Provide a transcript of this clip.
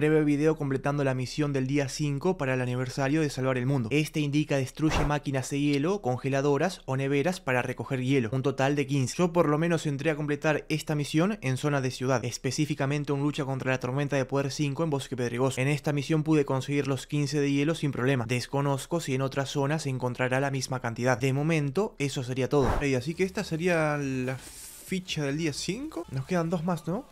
Breve video completando la misión del día 5 para el aniversario de salvar el mundo. Este indica destruye máquinas de hielo, congeladoras o neveras para recoger hielo. Un total de 15. Yo por lo menos entré a completar esta misión en zona de ciudad, específicamente un lucha contra la tormenta de poder 5 en Bosque Pedregoso. En esta misión pude conseguir los 15 de hielo sin problema. Desconozco si en otras zonas se encontrará la misma cantidad. De momento, eso sería todo. así que esta sería la ficha del día 5. Nos quedan dos más, ¿no?